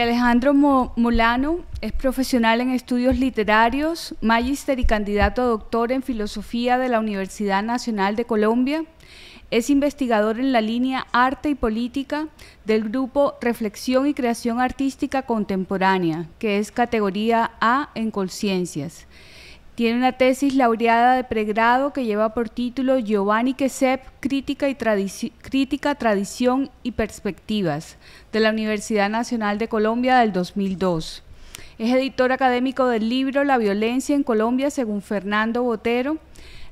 Alejandro Molano es profesional en estudios literarios, magíster y candidato a doctor en filosofía de la Universidad Nacional de Colombia. Es investigador en la línea Arte y Política del grupo Reflexión y Creación Artística Contemporánea, que es categoría A en Conciencias. Tiene una tesis laureada de pregrado que lleva por título Giovanni Quesep, Crítica, Crítica, Tradición y Perspectivas, de la Universidad Nacional de Colombia del 2002. Es editor académico del libro La violencia en Colombia, según Fernando Botero.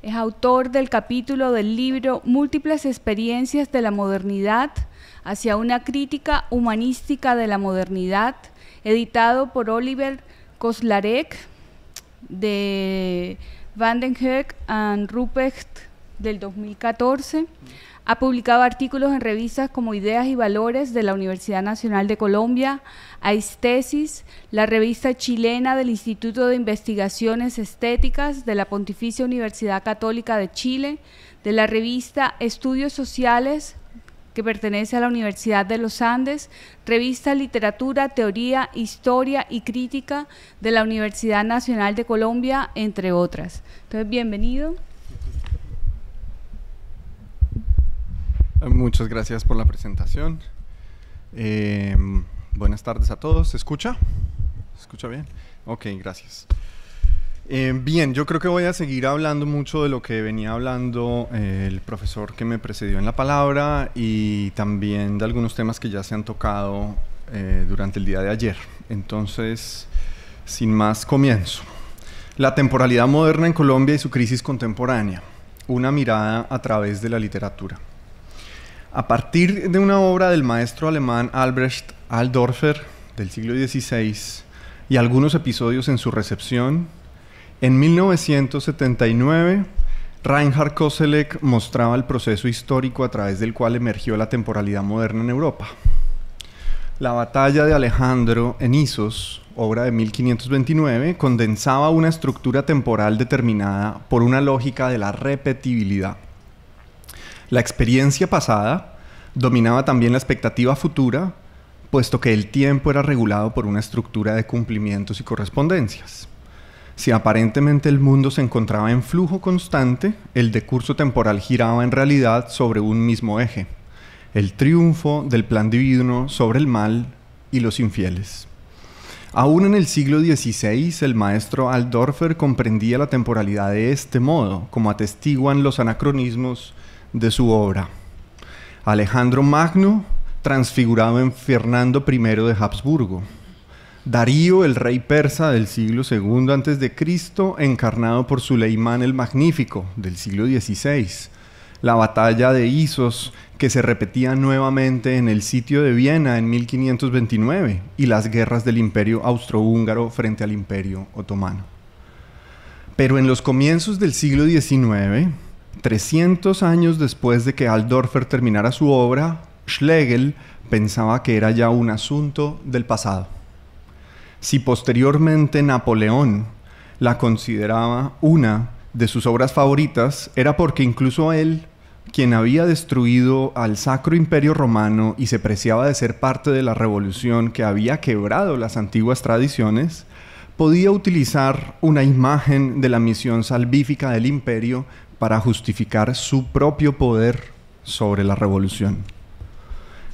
Es autor del capítulo del libro Múltiples experiencias de la modernidad hacia una crítica humanística de la modernidad, editado por Oliver Koslarek de Vandenhoek and Ruprecht del 2014. Ha publicado artículos en revistas como Ideas y Valores de la Universidad Nacional de Colombia, Aistesis, la revista chilena del Instituto de Investigaciones Estéticas de la Pontificia Universidad Católica de Chile, de la revista Estudios Sociales que pertenece a la Universidad de los Andes, revista Literatura, Teoría, Historia y Crítica de la Universidad Nacional de Colombia, entre otras. Entonces, bienvenido. Muchas gracias por la presentación. Eh, buenas tardes a todos. ¿Se escucha? ¿Se escucha bien? Ok, gracias. Eh, bien, yo creo que voy a seguir hablando mucho de lo que venía hablando eh, el profesor que me precedió en la palabra y también de algunos temas que ya se han tocado eh, durante el día de ayer. Entonces, sin más, comienzo. La temporalidad moderna en Colombia y su crisis contemporánea. Una mirada a través de la literatura. A partir de una obra del maestro alemán Albrecht Aldorfer del siglo XVI y algunos episodios en su recepción, en 1979, Reinhard Koselleck mostraba el proceso histórico a través del cual emergió la temporalidad moderna en Europa. La batalla de Alejandro en Isos, obra de 1529, condensaba una estructura temporal determinada por una lógica de la repetibilidad. La experiencia pasada dominaba también la expectativa futura, puesto que el tiempo era regulado por una estructura de cumplimientos y correspondencias. Si aparentemente el mundo se encontraba en flujo constante, el decurso temporal giraba en realidad sobre un mismo eje, el triunfo del plan divino sobre el mal y los infieles. Aún en el siglo XVI, el maestro Aldorfer comprendía la temporalidad de este modo, como atestiguan los anacronismos de su obra. Alejandro Magno, transfigurado en Fernando I de Habsburgo. Darío, el rey persa del siglo II a.C., encarnado por Suleimán el Magnífico del siglo XVI. La batalla de Isos, que se repetía nuevamente en el sitio de Viena en 1529, y las guerras del imperio austrohúngaro frente al imperio otomano. Pero en los comienzos del siglo XIX, 300 años después de que Aldorfer terminara su obra, Schlegel pensaba que era ya un asunto del pasado. Si posteriormente Napoleón la consideraba una de sus obras favoritas, era porque incluso él, quien había destruido al Sacro Imperio Romano y se preciaba de ser parte de la revolución que había quebrado las antiguas tradiciones, podía utilizar una imagen de la misión salvífica del imperio para justificar su propio poder sobre la revolución.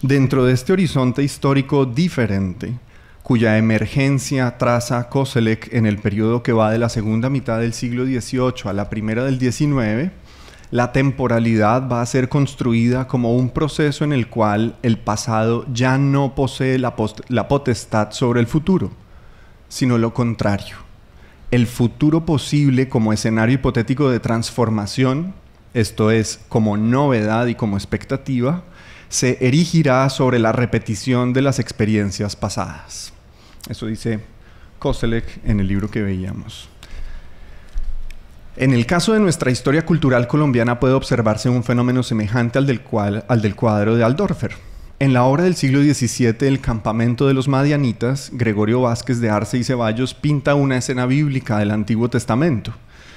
Dentro de este horizonte histórico diferente, cuya emergencia traza Koselleck en el periodo que va de la segunda mitad del siglo XVIII a la primera del XIX, la temporalidad va a ser construida como un proceso en el cual el pasado ya no posee la potestad sobre el futuro, sino lo contrario. El futuro posible como escenario hipotético de transformación, esto es, como novedad y como expectativa, se erigirá sobre la repetición de las experiencias pasadas. Eso dice Koselec en el libro que veíamos. En el caso de nuestra historia cultural colombiana puede observarse un fenómeno semejante al del, al del cuadro de Aldorfer en la obra del siglo XVII, El campamento de los Madianitas, Gregorio Vázquez de Arce y Ceballos pinta una escena bíblica del Antiguo Testamento.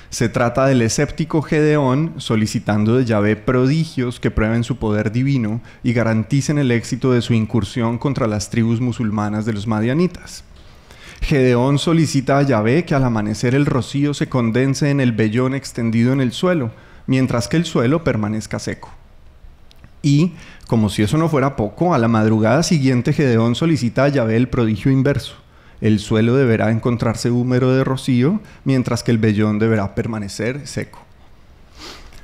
Se trata del escéptico Gedeón solicitando de Yahvé prodigios que prueben su poder divino y garanticen el éxito de su incursión contra las tribus musulmanas de los Madianitas. Gedeón solicita a Yahvé que al amanecer el rocío se condense en el vellón extendido en el suelo, mientras que el suelo permanezca seco. Y, como si eso no fuera poco, a la madrugada siguiente Gedeón solicita a Yahvé el prodigio inverso. El suelo deberá encontrarse húmedo de rocío, mientras que el vellón deberá permanecer seco.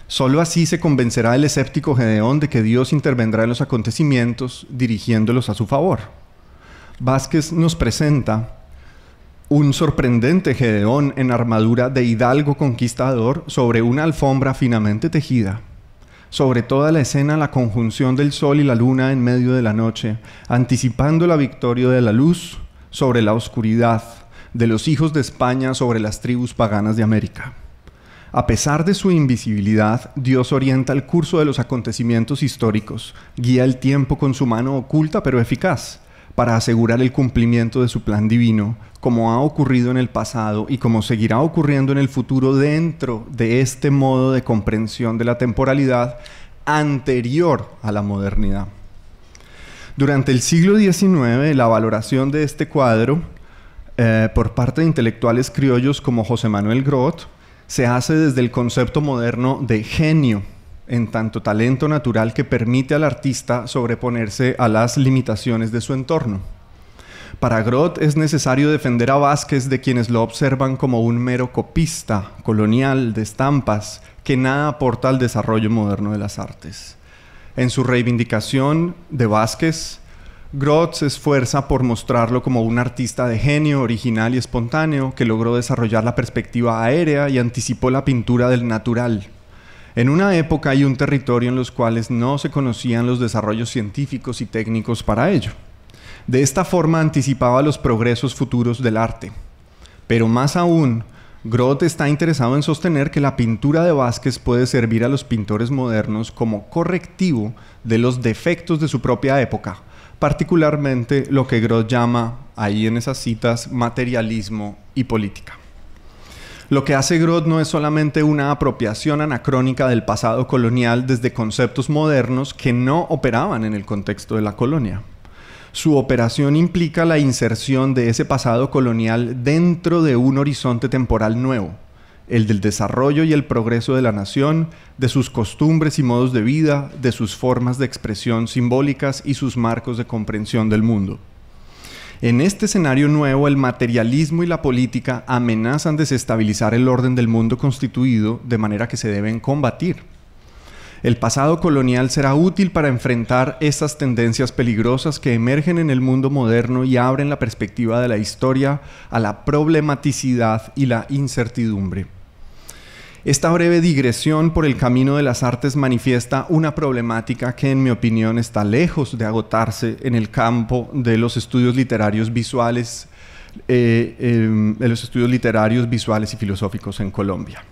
Solo así se convencerá el escéptico Gedeón de que Dios intervendrá en los acontecimientos, dirigiéndolos a su favor. Vázquez nos presenta un sorprendente Gedeón en armadura de hidalgo conquistador sobre una alfombra finamente tejida sobre toda la escena la conjunción del sol y la luna en medio de la noche, anticipando la victoria de la luz sobre la oscuridad, de los hijos de España sobre las tribus paganas de América. A pesar de su invisibilidad, Dios orienta el curso de los acontecimientos históricos, guía el tiempo con su mano oculta pero eficaz, para asegurar el cumplimiento de su plan divino, como ha ocurrido en el pasado y como seguirá ocurriendo en el futuro dentro de este modo de comprensión de la temporalidad anterior a la modernidad. Durante el siglo XIX, la valoración de este cuadro eh, por parte de intelectuales criollos como José Manuel Groth se hace desde el concepto moderno de genio en tanto talento natural que permite al artista sobreponerse a las limitaciones de su entorno. Para Groth es necesario defender a Vázquez de quienes lo observan como un mero copista, colonial, de estampas, que nada aporta al desarrollo moderno de las artes. En su reivindicación de Vázquez, Groth se esfuerza por mostrarlo como un artista de genio, original y espontáneo, que logró desarrollar la perspectiva aérea y anticipó la pintura del natural, en una época y un territorio en los cuales no se conocían los desarrollos científicos y técnicos para ello. De esta forma anticipaba los progresos futuros del arte. Pero más aún, Groth está interesado en sostener que la pintura de Vázquez puede servir a los pintores modernos como correctivo de los defectos de su propia época, particularmente lo que Groth llama, ahí en esas citas, materialismo y política. Lo que hace Groth no es solamente una apropiación anacrónica del pasado colonial desde conceptos modernos que no operaban en el contexto de la colonia. Su operación implica la inserción de ese pasado colonial dentro de un horizonte temporal nuevo, el del desarrollo y el progreso de la nación, de sus costumbres y modos de vida, de sus formas de expresión simbólicas y sus marcos de comprensión del mundo. En este escenario nuevo, el materialismo y la política amenazan desestabilizar el orden del mundo constituido de manera que se deben combatir. El pasado colonial será útil para enfrentar estas tendencias peligrosas que emergen en el mundo moderno y abren la perspectiva de la historia a la problematicidad y la incertidumbre. Esta breve digresión por el camino de las artes manifiesta una problemática que en mi opinión está lejos de agotarse en el campo de los estudios literarios visuales, eh, em, los estudios literarios visuales y filosóficos en Colombia.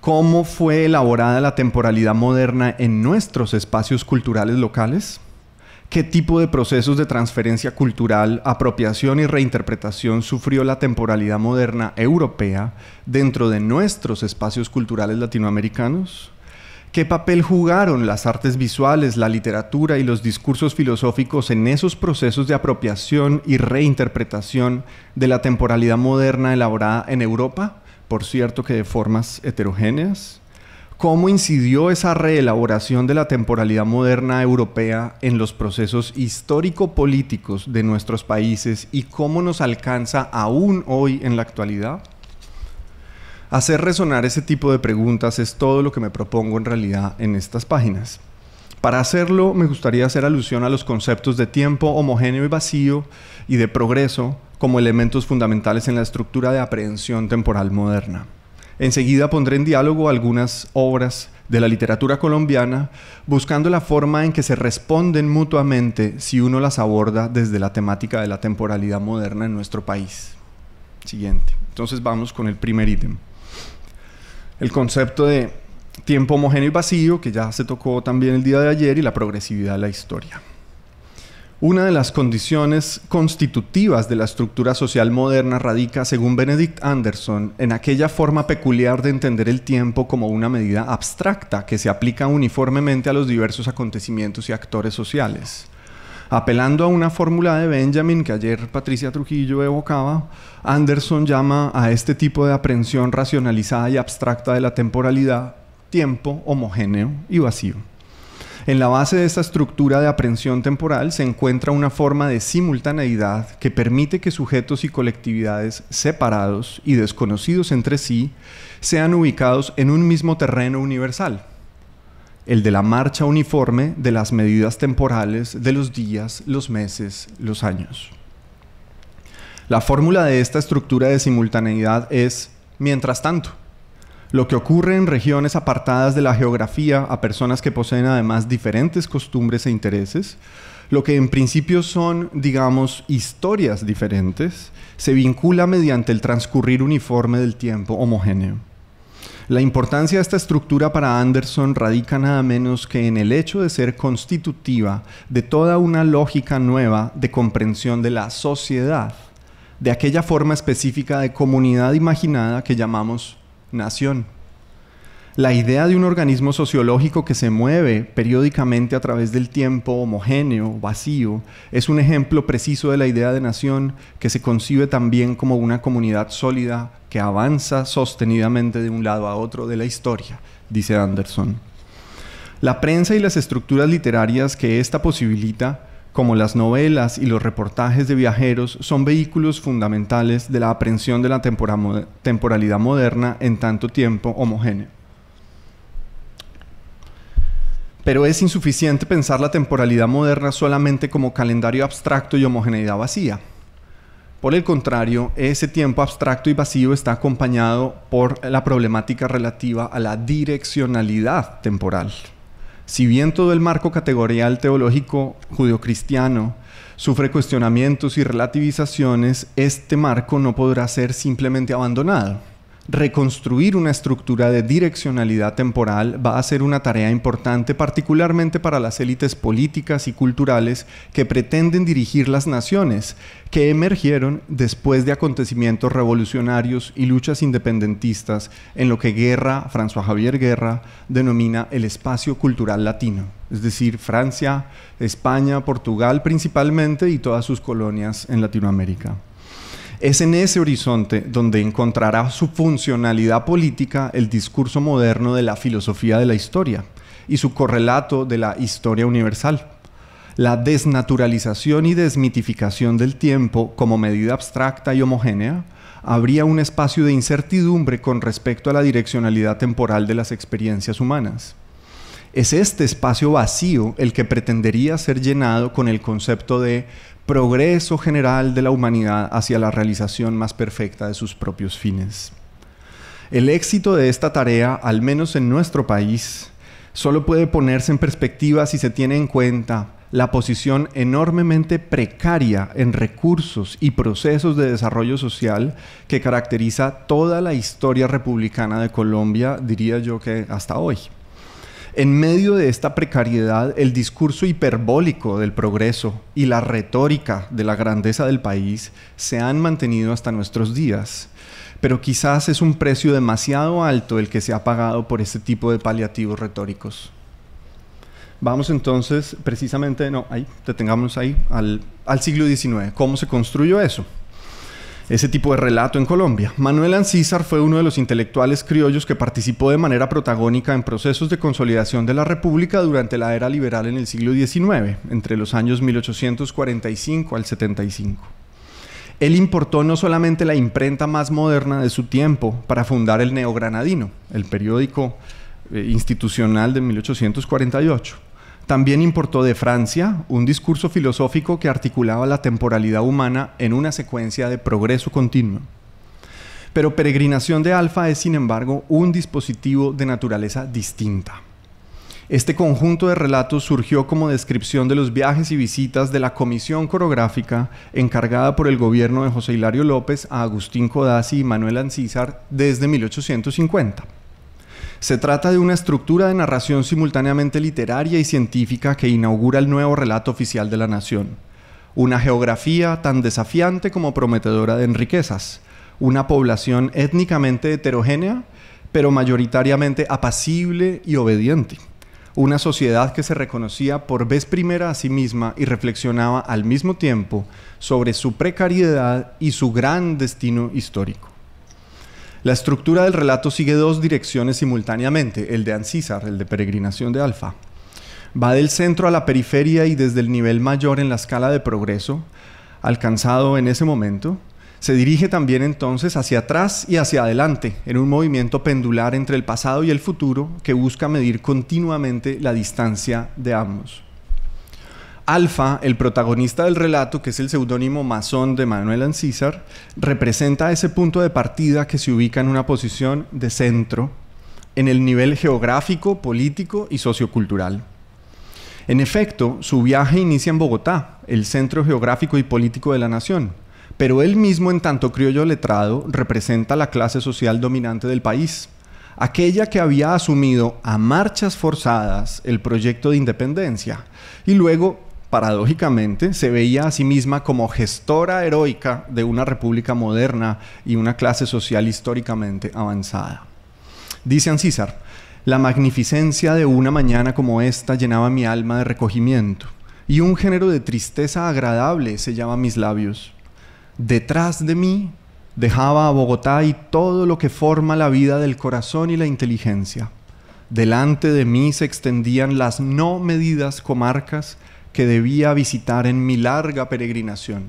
¿Cómo fue elaborada la temporalidad moderna en nuestros espacios culturales locales? qué tipo de procesos de transferencia cultural, apropiación y reinterpretación sufrió la temporalidad moderna europea dentro de nuestros espacios culturales latinoamericanos? ¿Qué papel jugaron las artes visuales, la literatura y los discursos filosóficos en esos procesos de apropiación y reinterpretación de la temporalidad moderna elaborada en Europa? Por cierto que de formas heterogéneas. ¿Cómo incidió esa reelaboración de la temporalidad moderna europea en los procesos histórico-políticos de nuestros países y cómo nos alcanza aún hoy en la actualidad? Hacer resonar ese tipo de preguntas es todo lo que me propongo en realidad en estas páginas. Para hacerlo me gustaría hacer alusión a los conceptos de tiempo homogéneo y vacío y de progreso como elementos fundamentales en la estructura de aprehensión temporal moderna. Enseguida pondré en diálogo algunas obras de la literatura colombiana, buscando la forma en que se responden mutuamente si uno las aborda desde la temática de la temporalidad moderna en nuestro país. Siguiente. Entonces vamos con el primer ítem. El concepto de tiempo homogéneo y vacío, que ya se tocó también el día de ayer, y la progresividad de la historia. Una de las condiciones constitutivas de la estructura social moderna radica, según Benedict Anderson, en aquella forma peculiar de entender el tiempo como una medida abstracta que se aplica uniformemente a los diversos acontecimientos y actores sociales. Apelando a una fórmula de Benjamin que ayer Patricia Trujillo evocaba, Anderson llama a este tipo de aprehensión racionalizada y abstracta de la temporalidad tiempo homogéneo y vacío. En la base de esta estructura de aprensión temporal se encuentra una forma de simultaneidad que permite que sujetos y colectividades separados y desconocidos entre sí sean ubicados en un mismo terreno universal, el de la marcha uniforme de las medidas temporales de los días, los meses, los años. La fórmula de esta estructura de simultaneidad es mientras tanto lo que ocurre en regiones apartadas de la geografía a personas que poseen además diferentes costumbres e intereses, lo que en principio son, digamos, historias diferentes, se vincula mediante el transcurrir uniforme del tiempo homogéneo. La importancia de esta estructura para Anderson radica nada menos que en el hecho de ser constitutiva de toda una lógica nueva de comprensión de la sociedad, de aquella forma específica de comunidad imaginada que llamamos nación. La idea de un organismo sociológico que se mueve periódicamente a través del tiempo homogéneo, vacío, es un ejemplo preciso de la idea de nación que se concibe también como una comunidad sólida que avanza sostenidamente de un lado a otro de la historia, dice Anderson. La prensa y las estructuras literarias que ésta posibilita como las novelas y los reportajes de viajeros, son vehículos fundamentales de la aprehensión de la temporalidad moderna en tanto tiempo homogéneo. Pero es insuficiente pensar la temporalidad moderna solamente como calendario abstracto y homogeneidad vacía. Por el contrario, ese tiempo abstracto y vacío está acompañado por la problemática relativa a la direccionalidad temporal. Si bien todo el marco categorial teológico judeocristiano sufre cuestionamientos y relativizaciones, este marco no podrá ser simplemente abandonado reconstruir una estructura de direccionalidad temporal va a ser una tarea importante particularmente para las élites políticas y culturales que pretenden dirigir las naciones, que emergieron después de acontecimientos revolucionarios y luchas independentistas en lo que Guerra, François Javier Guerra, denomina el espacio cultural latino, es decir, Francia, España, Portugal principalmente y todas sus colonias en Latinoamérica. Es en ese horizonte donde encontrará su funcionalidad política el discurso moderno de la filosofía de la historia y su correlato de la historia universal. La desnaturalización y desmitificación del tiempo como medida abstracta y homogénea habría un espacio de incertidumbre con respecto a la direccionalidad temporal de las experiencias humanas. Es este espacio vacío el que pretendería ser llenado con el concepto de progreso general de la humanidad hacia la realización más perfecta de sus propios fines. El éxito de esta tarea, al menos en nuestro país, solo puede ponerse en perspectiva si se tiene en cuenta la posición enormemente precaria en recursos y procesos de desarrollo social que caracteriza toda la historia republicana de Colombia, diría yo que hasta hoy. En medio de esta precariedad, el discurso hiperbólico del progreso y la retórica de la grandeza del país se han mantenido hasta nuestros días, pero quizás es un precio demasiado alto el que se ha pagado por este tipo de paliativos retóricos. Vamos entonces precisamente, no, ahí, detengamos ahí, al, al siglo XIX. ¿Cómo se construyó eso? ese tipo de relato en Colombia. Manuel Ancísar fue uno de los intelectuales criollos que participó de manera protagónica en procesos de consolidación de la República durante la era liberal en el siglo XIX, entre los años 1845 al 75. Él importó no solamente la imprenta más moderna de su tiempo para fundar el Neogranadino, el periódico eh, institucional de 1848, también importó de Francia un discurso filosófico que articulaba la temporalidad humana en una secuencia de progreso continuo. Pero Peregrinación de Alfa es, sin embargo, un dispositivo de naturaleza distinta. Este conjunto de relatos surgió como descripción de los viajes y visitas de la comisión Corográfica encargada por el gobierno de José Hilario López a Agustín Codazzi y Manuel Ancísar desde 1850. Se trata de una estructura de narración simultáneamente literaria y científica que inaugura el nuevo relato oficial de la nación. Una geografía tan desafiante como prometedora de riquezas. Una población étnicamente heterogénea, pero mayoritariamente apacible y obediente una sociedad que se reconocía por vez primera a sí misma y reflexionaba al mismo tiempo sobre su precariedad y su gran destino histórico. La estructura del relato sigue dos direcciones simultáneamente, el de Ancísar, el de peregrinación de Alfa. Va del centro a la periferia y desde el nivel mayor en la escala de progreso, alcanzado en ese momento, se dirige también entonces hacia atrás y hacia adelante, en un movimiento pendular entre el pasado y el futuro que busca medir continuamente la distancia de ambos. Alfa, el protagonista del relato, que es el seudónimo masón de Manuel Ancísar, representa ese punto de partida que se ubica en una posición de centro en el nivel geográfico, político y sociocultural. En efecto, su viaje inicia en Bogotá, el centro geográfico y político de la nación, pero él mismo en tanto criollo letrado representa la clase social dominante del país, aquella que había asumido a marchas forzadas el proyecto de independencia y luego paradójicamente, se veía a sí misma como gestora heroica de una república moderna y una clase social históricamente avanzada. Dice Ancísar, la magnificencia de una mañana como esta llenaba mi alma de recogimiento, y un género de tristeza agradable sellaba mis labios. Detrás de mí dejaba a Bogotá y todo lo que forma la vida del corazón y la inteligencia. Delante de mí se extendían las no medidas comarcas que debía visitar en mi larga peregrinación.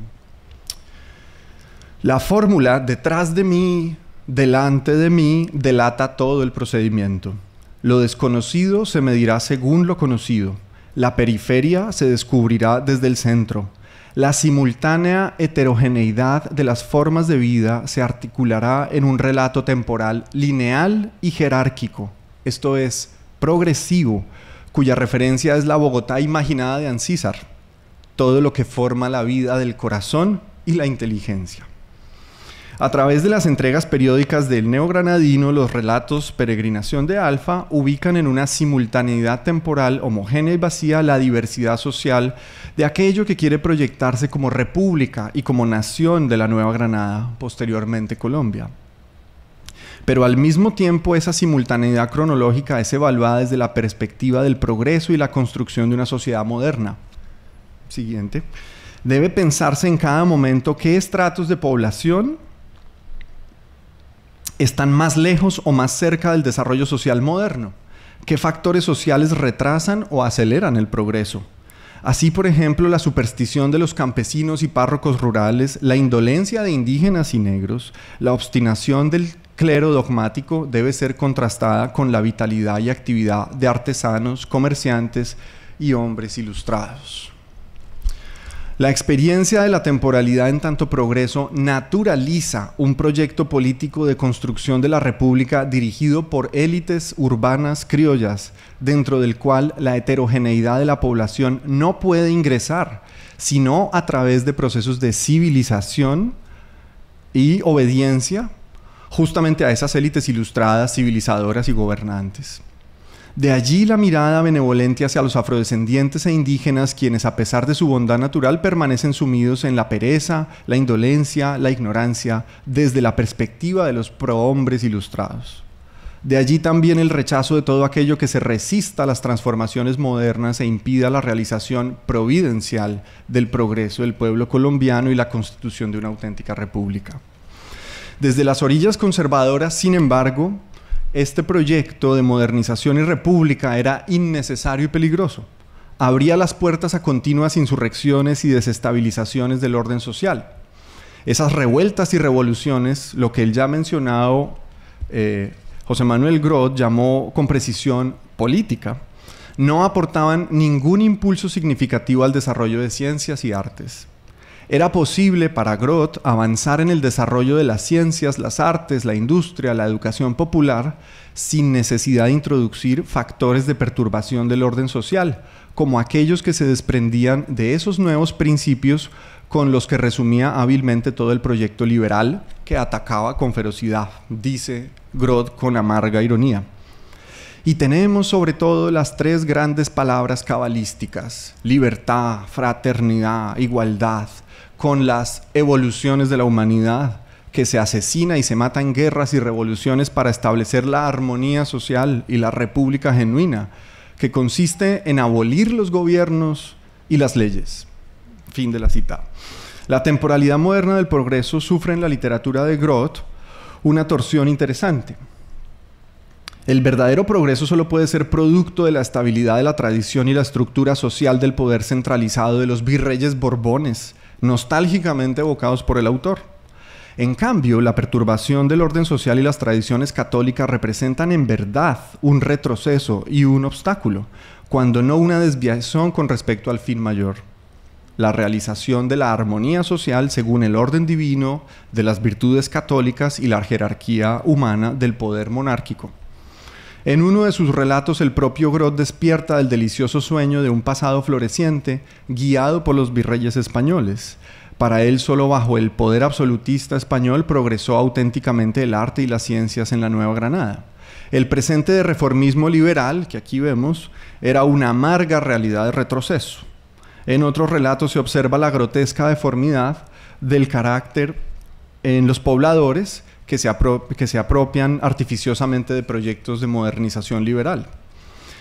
La fórmula detrás de mí, delante de mí, delata todo el procedimiento. Lo desconocido se medirá según lo conocido. La periferia se descubrirá desde el centro. La simultánea heterogeneidad de las formas de vida se articulará en un relato temporal lineal y jerárquico, esto es, progresivo, cuya referencia es la Bogotá imaginada de Ancísar, todo lo que forma la vida del corazón y la inteligencia. A través de las entregas periódicas del neogranadino, los relatos Peregrinación de Alfa ubican en una simultaneidad temporal homogénea y vacía la diversidad social de aquello que quiere proyectarse como república y como nación de la Nueva Granada, posteriormente Colombia pero al mismo tiempo esa simultaneidad cronológica es evaluada desde la perspectiva del progreso y la construcción de una sociedad moderna. Siguiente. Debe pensarse en cada momento qué estratos de población están más lejos o más cerca del desarrollo social moderno, qué factores sociales retrasan o aceleran el progreso. Así, por ejemplo, la superstición de los campesinos y párrocos rurales, la indolencia de indígenas y negros, la obstinación del clero dogmático debe ser contrastada con la vitalidad y actividad de artesanos, comerciantes y hombres ilustrados. La experiencia de la temporalidad en tanto progreso naturaliza un proyecto político de construcción de la República dirigido por élites urbanas criollas, dentro del cual la heterogeneidad de la población no puede ingresar, sino a través de procesos de civilización y obediencia justamente a esas élites ilustradas, civilizadoras y gobernantes. De allí la mirada benevolente hacia los afrodescendientes e indígenas quienes a pesar de su bondad natural permanecen sumidos en la pereza, la indolencia, la ignorancia, desde la perspectiva de los prohombres ilustrados. De allí también el rechazo de todo aquello que se resista a las transformaciones modernas e impida la realización providencial del progreso del pueblo colombiano y la constitución de una auténtica república. Desde las orillas conservadoras, sin embargo, este proyecto de modernización y república era innecesario y peligroso. Abría las puertas a continuas insurrecciones y desestabilizaciones del orden social. Esas revueltas y revoluciones, lo que el ya mencionado eh, José Manuel Groth llamó con precisión política, no aportaban ningún impulso significativo al desarrollo de ciencias y artes. Era posible para Groth avanzar en el desarrollo de las ciencias, las artes, la industria, la educación popular, sin necesidad de introducir factores de perturbación del orden social, como aquellos que se desprendían de esos nuevos principios con los que resumía hábilmente todo el proyecto liberal que atacaba con ferocidad, dice Groth con amarga ironía. Y tenemos sobre todo las tres grandes palabras cabalísticas, libertad, fraternidad, igualdad, con las evoluciones de la humanidad, que se asesina y se mata en guerras y revoluciones para establecer la armonía social y la república genuina, que consiste en abolir los gobiernos y las leyes. Fin de la cita. La temporalidad moderna del progreso sufre en la literatura de Groth una torsión interesante. El verdadero progreso solo puede ser producto de la estabilidad de la tradición y la estructura social del poder centralizado de los virreyes borbones, nostálgicamente evocados por el autor. En cambio, la perturbación del orden social y las tradiciones católicas representan en verdad un retroceso y un obstáculo, cuando no una desviación con respecto al fin mayor. La realización de la armonía social según el orden divino, de las virtudes católicas y la jerarquía humana del poder monárquico. En uno de sus relatos el propio Grot despierta del delicioso sueño de un pasado floreciente guiado por los virreyes españoles. Para él solo bajo el poder absolutista español progresó auténticamente el arte y las ciencias en la Nueva Granada. El presente de reformismo liberal, que aquí vemos, era una amarga realidad de retroceso. En otros relatos se observa la grotesca deformidad del carácter en los pobladores que se, apropian artificiosamente de proyectos de modernización liberal.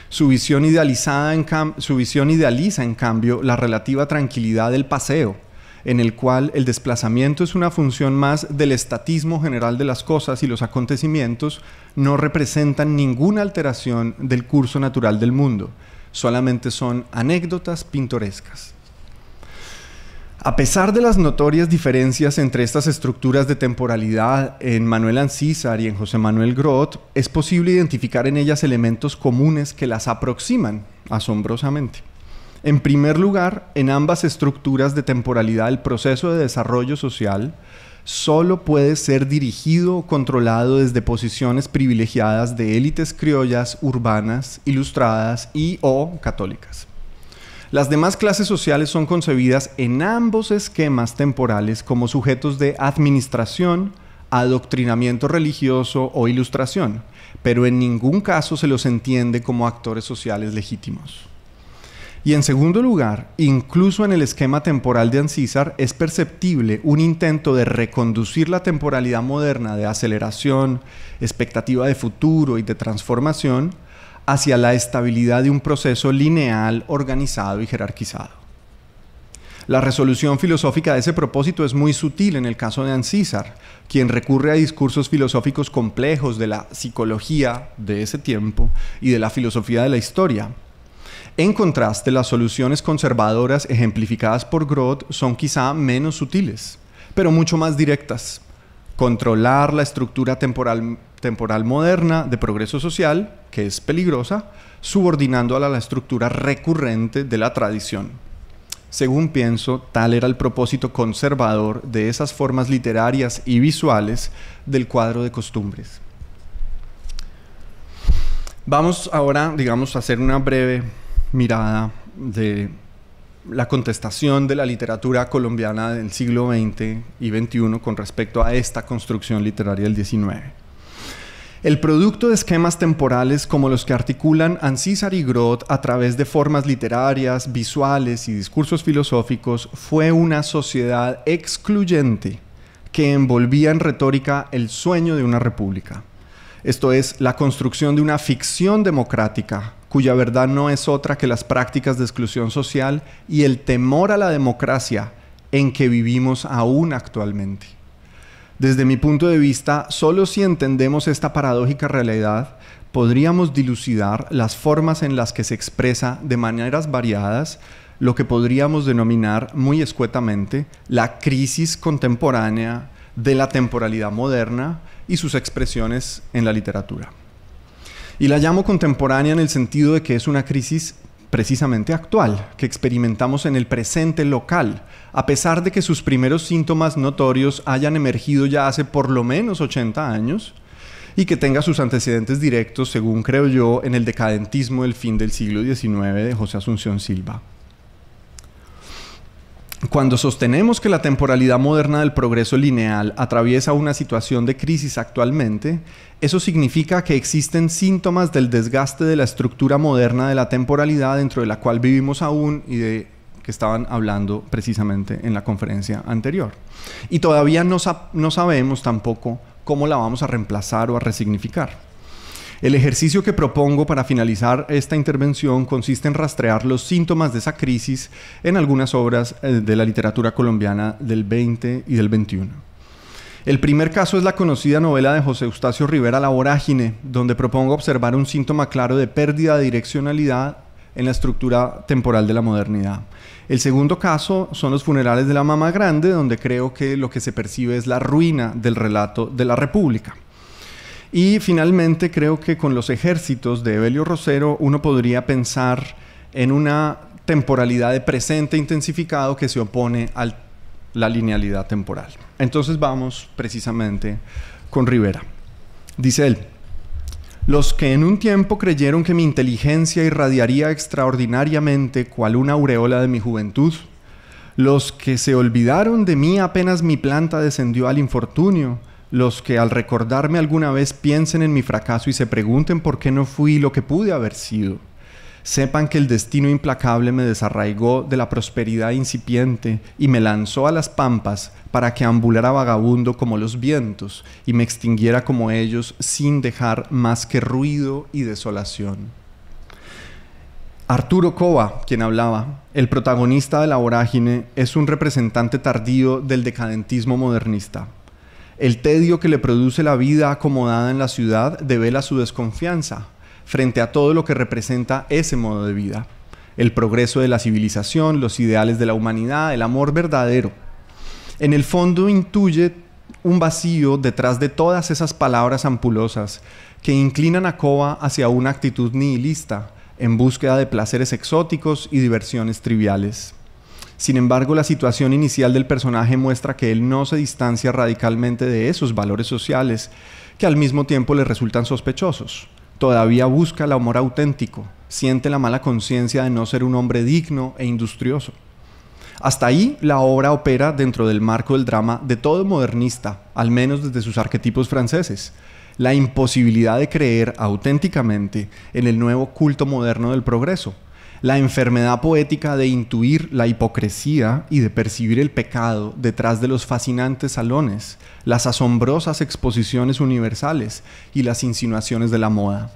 Su visión, su visión idealiza, en cambio, la relativa tranquilidad del paseo, en el cual el desplazamiento es una función más del estatismo general de las cosas y los acontecimientos no representan ninguna alteración del curso natural del mundo, solamente son anécdotas pintorescas. A pesar de las notorias diferencias entre estas estructuras de temporalidad en Manuel Ancísar y en José Manuel Groth, es posible identificar en ellas elementos comunes que las aproximan asombrosamente. En primer lugar, en ambas estructuras de temporalidad el proceso de desarrollo social solo puede ser dirigido o controlado desde posiciones privilegiadas de élites criollas, urbanas, ilustradas y o católicas. Las demás clases sociales son concebidas en ambos esquemas temporales como sujetos de administración, adoctrinamiento religioso o ilustración, pero en ningún caso se los entiende como actores sociales legítimos. Y en segundo lugar, incluso en el esquema temporal de Ancísar es perceptible un intento de reconducir la temporalidad moderna de aceleración, expectativa de futuro y de transformación hacia la estabilidad de un proceso lineal, organizado y jerarquizado. La resolución filosófica de ese propósito es muy sutil en el caso de Ancísar, quien recurre a discursos filosóficos complejos de la psicología de ese tiempo y de la filosofía de la historia. En contraste, las soluciones conservadoras ejemplificadas por Groth son quizá menos sutiles, pero mucho más directas controlar la estructura temporal, temporal moderna de progreso social, que es peligrosa, subordinándola a la estructura recurrente de la tradición. Según pienso, tal era el propósito conservador de esas formas literarias y visuales del cuadro de costumbres. Vamos ahora, digamos, a hacer una breve mirada de la contestación de la literatura colombiana del siglo XX y XXI con respecto a esta construcción literaria del XIX. El producto de esquemas temporales como los que articulan Ancísar y Groth a través de formas literarias, visuales y discursos filosóficos fue una sociedad excluyente que envolvía en retórica el sueño de una república. Esto es, la construcción de una ficción democrática cuya verdad no es otra que las prácticas de exclusión social y el temor a la democracia en que vivimos aún actualmente. Desde mi punto de vista, solo si entendemos esta paradójica realidad, podríamos dilucidar las formas en las que se expresa de maneras variadas lo que podríamos denominar muy escuetamente la crisis contemporánea de la temporalidad moderna y sus expresiones en la literatura. Y la llamo contemporánea en el sentido de que es una crisis precisamente actual, que experimentamos en el presente local, a pesar de que sus primeros síntomas notorios hayan emergido ya hace por lo menos 80 años y que tenga sus antecedentes directos, según creo yo, en el decadentismo del fin del siglo XIX de José Asunción Silva. Cuando sostenemos que la temporalidad moderna del progreso lineal atraviesa una situación de crisis actualmente, eso significa que existen síntomas del desgaste de la estructura moderna de la temporalidad dentro de la cual vivimos aún y de que estaban hablando precisamente en la conferencia anterior. Y todavía no, sabemos tampoco cómo la vamos a reemplazar o a resignificar. El ejercicio que propongo para finalizar esta intervención consiste en rastrear los síntomas de esa crisis en algunas obras eh, de la literatura colombiana del 20 y del 21. El primer caso es la conocida novela de José Eustacio Rivera La Vorágine, donde propongo observar un síntoma claro de pérdida de direccionalidad en la estructura temporal de la modernidad. El segundo caso son los funerales de la Mama Grande, donde creo que lo que se percibe es la ruina del relato de la República. Y finalmente creo que con los ejércitos de Evelio Rosero uno podría pensar en una temporalidad de presente intensificado que se opone a la linealidad temporal. Entonces vamos precisamente con Rivera. Dice él, los que en un tiempo creyeron que mi inteligencia irradiaría extraordinariamente cual una aureola de mi juventud, los que se olvidaron de mí apenas mi planta descendió al infortunio, los que al recordarme alguna vez piensen en mi fracaso y se pregunten por qué no fui lo que pude haber sido. Sepan que el destino implacable me desarraigó de la prosperidad incipiente y me lanzó a las pampas para que ambulara vagabundo como los vientos y me extinguiera como ellos sin dejar más que ruido y desolación. Arturo Cova, quien hablaba, el protagonista de la vorágine, es un representante tardío del decadentismo modernista el tedio que le produce la vida acomodada en la ciudad devela su desconfianza frente a todo lo que representa ese modo de vida. El progreso de la civilización, los ideales de la humanidad, el amor verdadero. En el fondo intuye un vacío detrás de todas esas palabras ampulosas que inclinan a Cova hacia una actitud nihilista, en búsqueda de placeres exóticos y diversiones triviales. Sin embargo, la situación inicial del personaje muestra que él no se distancia radicalmente de esos valores sociales que al mismo tiempo le resultan sospechosos. Todavía busca el amor auténtico, siente la mala conciencia de no ser un hombre digno e industrioso. Hasta ahí la obra opera dentro del marco del drama de todo modernista, al menos desde sus arquetipos franceses. La imposibilidad de creer auténticamente en el nuevo culto moderno del progreso, la enfermedad poética de intuir la hipocresía y de percibir el pecado detrás de los fascinantes salones, las asombrosas exposiciones universales y las insinuaciones de la moda.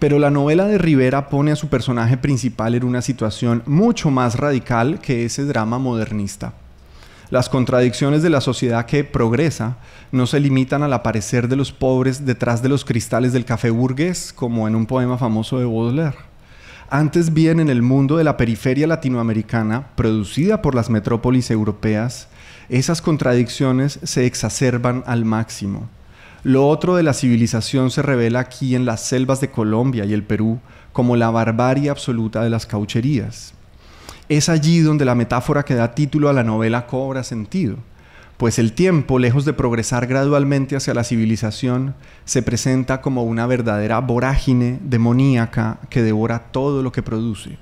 Pero la novela de Rivera pone a su personaje principal en una situación mucho más radical que ese drama modernista. Las contradicciones de la sociedad que progresa no se limitan al aparecer de los pobres detrás de los cristales del café burgués, como en un poema famoso de Baudelaire antes bien en el mundo de la periferia latinoamericana, producida por las metrópolis europeas, esas contradicciones se exacerban al máximo. Lo otro de la civilización se revela aquí en las selvas de Colombia y el Perú como la barbarie absoluta de las caucherías. Es allí donde la metáfora que da título a la novela cobra sentido pues el tiempo, lejos de progresar gradualmente hacia la civilización, se presenta como una verdadera vorágine demoníaca que devora todo lo que produce.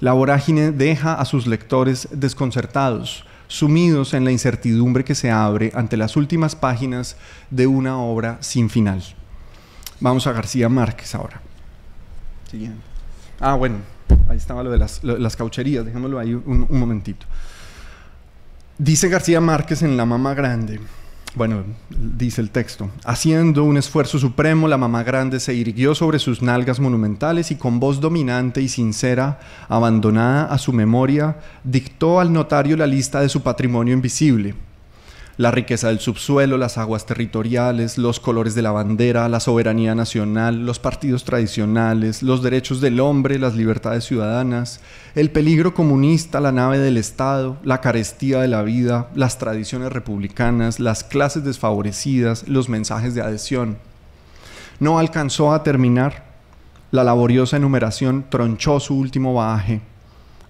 La vorágine deja a sus lectores desconcertados, sumidos en la incertidumbre que se abre ante las últimas páginas de una obra sin final. Vamos a García Márquez ahora. Ah, bueno, ahí estaba lo de las, caucherías, dejémoslo ahí un momentito. Dice García Márquez en La Mamá Grande. Bueno, dice el texto. Haciendo un esfuerzo supremo, la mamá grande se irguió sobre sus nalgas monumentales y con voz dominante y sincera, abandonada a su memoria, dictó al notario la lista de su patrimonio invisible, la riqueza del subsuelo, las aguas territoriales, los colores de la bandera, la soberanía nacional, los partidos tradicionales, los derechos del hombre, las libertades ciudadanas, el peligro comunista, la nave del Estado, la carestía de la vida, las tradiciones republicanas, las clases desfavorecidas, los mensajes de adhesión. No alcanzó a terminar. La laboriosa enumeración tronchó su último baje,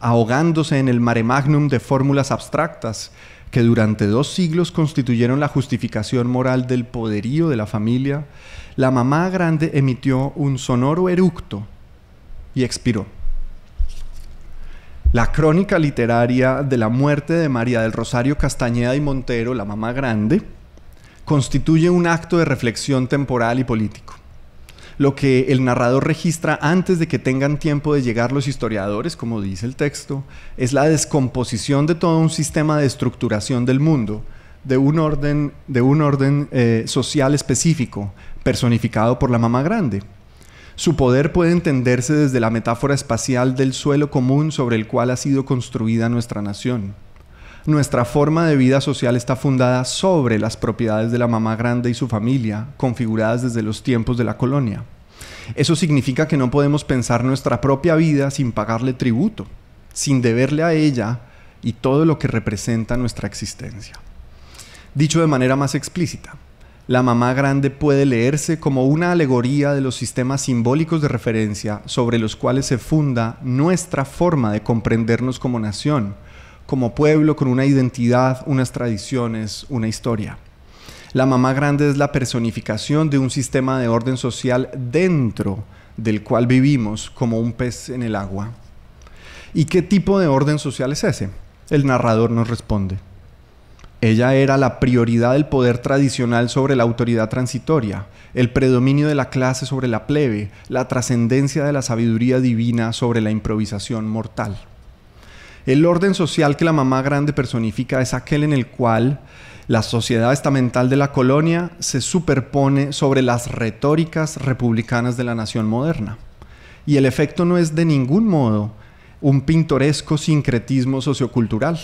ahogándose en el mare magnum de fórmulas abstractas que durante dos siglos constituyeron la justificación moral del poderío de la familia, la mamá grande emitió un sonoro eructo y expiró. La crónica literaria de la muerte de María del Rosario Castañeda y Montero, la mamá grande, constituye un acto de reflexión temporal y político lo que el narrador registra antes de que tengan tiempo de llegar los historiadores, como dice el texto, es la descomposición de todo un sistema de estructuración del mundo, de un orden, de un orden eh, social específico, personificado por la mamá grande. Su poder puede entenderse desde la metáfora espacial del suelo común sobre el cual ha sido construida nuestra nación nuestra forma de vida social está fundada sobre las propiedades de la mamá grande y su familia, configuradas desde los tiempos de la colonia. Eso significa que no podemos pensar nuestra propia vida sin pagarle tributo, sin deberle a ella y todo lo que representa nuestra existencia. Dicho de manera más explícita, la mamá grande puede leerse como una alegoría de los sistemas simbólicos de referencia sobre los cuales se funda nuestra forma de comprendernos como nación, como pueblo con una identidad, unas tradiciones, una historia. La mamá grande es la personificación de un sistema de orden social dentro del cual vivimos como un pez en el agua. ¿Y qué tipo de orden social es ese? El narrador nos responde. Ella era la prioridad del poder tradicional sobre la autoridad transitoria, el predominio de la clase sobre la plebe, la trascendencia de la sabiduría divina sobre la improvisación mortal. El orden social que la mamá grande personifica es aquel en el cual la sociedad estamental de la colonia se superpone sobre las retóricas republicanas de la nación moderna. Y el efecto no es de ningún modo un pintoresco sincretismo sociocultural,